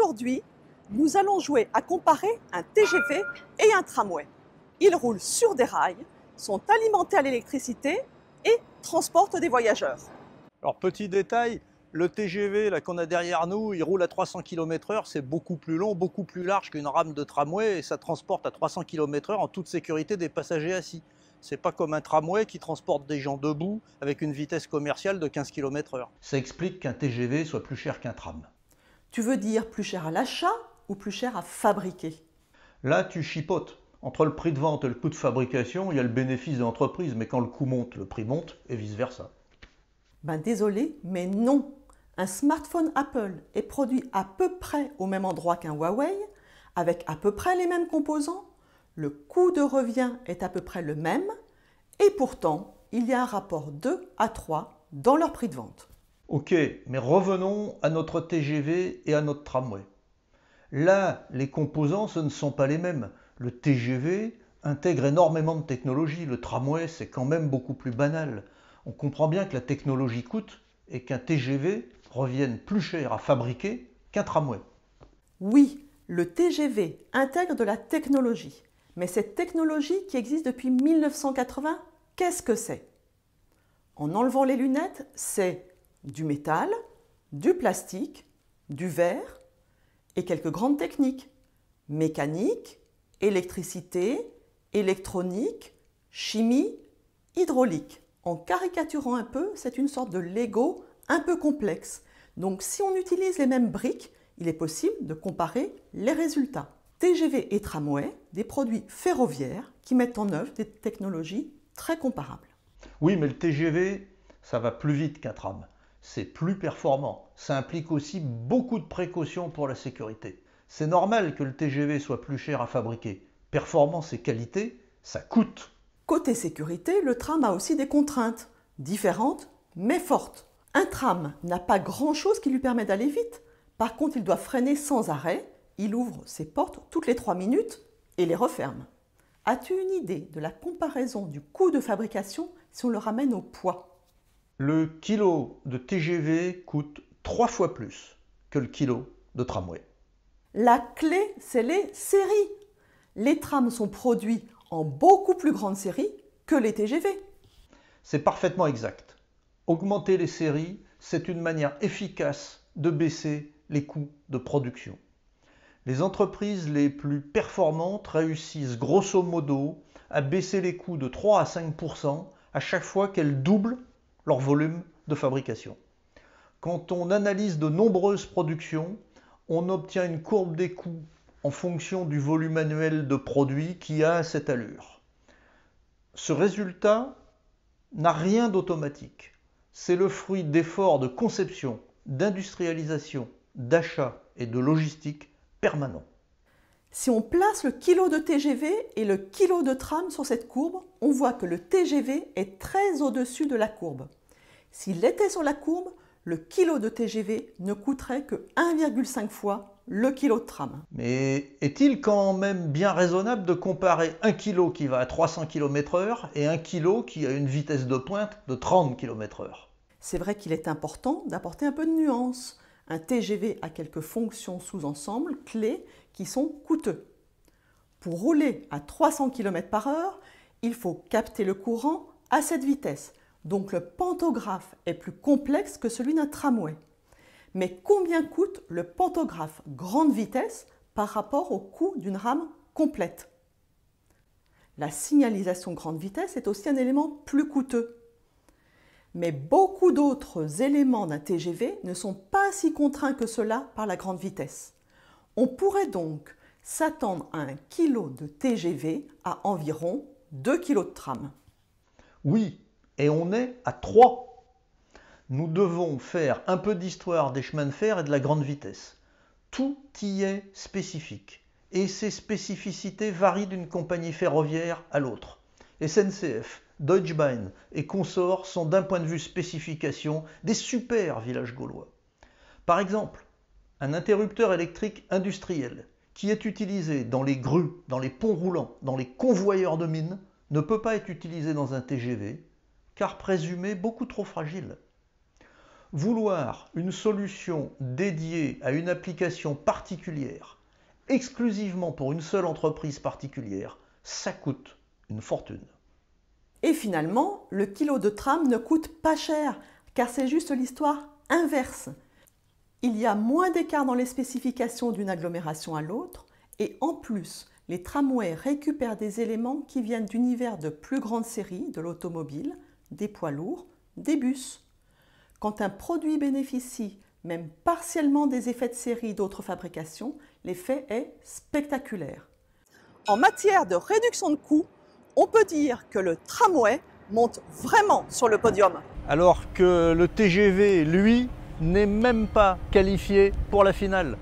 Aujourd'hui, nous allons jouer à comparer un TGV et un tramway. Ils roulent sur des rails, sont alimentés à l'électricité et transportent des voyageurs. Alors petit détail, le TGV qu'on a derrière nous, il roule à 300 km/h, c'est beaucoup plus long, beaucoup plus large qu'une rame de tramway et ça transporte à 300 km/h en toute sécurité des passagers assis. C'est pas comme un tramway qui transporte des gens debout avec une vitesse commerciale de 15 km/h. Ça explique qu'un TGV soit plus cher qu'un tram. Tu veux dire plus cher à l'achat ou plus cher à fabriquer Là, tu chipotes. Entre le prix de vente et le coût de fabrication, il y a le bénéfice de l'entreprise, mais quand le coût monte, le prix monte et vice-versa. Ben désolé, mais non. Un smartphone Apple est produit à peu près au même endroit qu'un Huawei, avec à peu près les mêmes composants, le coût de revient est à peu près le même, et pourtant, il y a un rapport 2 à 3 dans leur prix de vente. Ok, mais revenons à notre TGV et à notre tramway. Là, les composants, ce ne sont pas les mêmes. Le TGV intègre énormément de technologies, le tramway, c'est quand même beaucoup plus banal. On comprend bien que la technologie coûte et qu'un TGV revienne plus cher à fabriquer qu'un tramway. Oui, le TGV intègre de la technologie. Mais cette technologie qui existe depuis 1980, qu'est-ce que c'est En enlevant les lunettes, c'est du métal, du plastique, du verre et quelques grandes techniques mécanique, électricité, électronique, chimie, hydraulique. En caricaturant un peu, c'est une sorte de Lego un peu complexe. Donc si on utilise les mêmes briques, il est possible de comparer les résultats. TGV et tramway, des produits ferroviaires qui mettent en œuvre des technologies très comparables. Oui, mais le TGV, ça va plus vite qu'un tram c'est plus performant. Ça implique aussi beaucoup de précautions pour la sécurité. C'est normal que le TGV soit plus cher à fabriquer. Performance et qualité, ça coûte. Côté sécurité, le tram a aussi des contraintes, différentes mais fortes. Un tram n'a pas grand-chose qui lui permet d'aller vite. Par contre, il doit freiner sans arrêt, il ouvre ses portes toutes les 3 minutes et les referme. As-tu une idée de la comparaison du coût de fabrication si on le ramène au poids le kilo de TGV coûte trois fois plus que le kilo de tramway. La clé, c'est les séries. Les trams sont produits en beaucoup plus grande série que les TGV. C'est parfaitement exact. Augmenter les séries, c'est une manière efficace de baisser les coûts de production. Les entreprises les plus performantes réussissent grosso modo à baisser les coûts de 3 à 5 à chaque fois qu'elles doublent leur volume de fabrication. Quand on analyse de nombreuses productions, on obtient une courbe des coûts en fonction du volume annuel de produits qui a cette allure. Ce résultat n'a rien d'automatique. C'est le fruit d'efforts de conception, d'industrialisation, d'achat et de logistique permanents. Si on place le kilo de TGV et le kilo de tram sur cette courbe, on voit que le TGV est très au-dessus de la courbe. S'il était sur la courbe, le kilo de TGV ne coûterait que 1,5 fois le kilo de tram. Mais est-il quand même bien raisonnable de comparer un kilo qui va à 300 km/h et un kilo qui a une vitesse de pointe de 30 km/h C'est vrai qu'il est important d'apporter un peu de nuance. Un TGV a quelques fonctions sous ensemble clés qui sont coûteux. Pour rouler à 300 km par heure, il faut capter le courant à cette vitesse. Donc le pantographe est plus complexe que celui d'un tramway. Mais combien coûte le pantographe grande vitesse par rapport au coût d'une rame complète La signalisation grande vitesse est aussi un élément plus coûteux. Mais beaucoup d'autres éléments d'un TGV ne sont pas si contraints que cela par la grande vitesse. On pourrait donc s'attendre à un kilo de TGV à environ 2 kg de tram. Oui, et on est à 3. Nous devons faire un peu d'histoire des chemins de fer et de la grande vitesse. Tout y est spécifique, et ces spécificités varient d'une compagnie ferroviaire à l'autre. SNCF, Deutsche Bahn et consorts sont d'un point de vue spécification des super villages gaulois. Par exemple, un interrupteur électrique industriel qui est utilisé dans les grues, dans les ponts roulants, dans les convoyeurs de mines, ne peut pas être utilisé dans un TGV, car présumé beaucoup trop fragile. Vouloir une solution dédiée à une application particulière, exclusivement pour une seule entreprise particulière, ça coûte une fortune. Et finalement, le kilo de tram ne coûte pas cher, car c'est juste l'histoire inverse. Il y a moins d'écart dans les spécifications d'une agglomération à l'autre, et en plus, les tramways récupèrent des éléments qui viennent d'univers de plus grande série, de l'automobile, des poids lourds, des bus. Quand un produit bénéficie même partiellement des effets de série d'autres fabrications, l'effet est spectaculaire. En matière de réduction de coûts, on peut dire que le tramway monte vraiment sur le podium. Alors que le TGV, lui, n'est même pas qualifié pour la finale.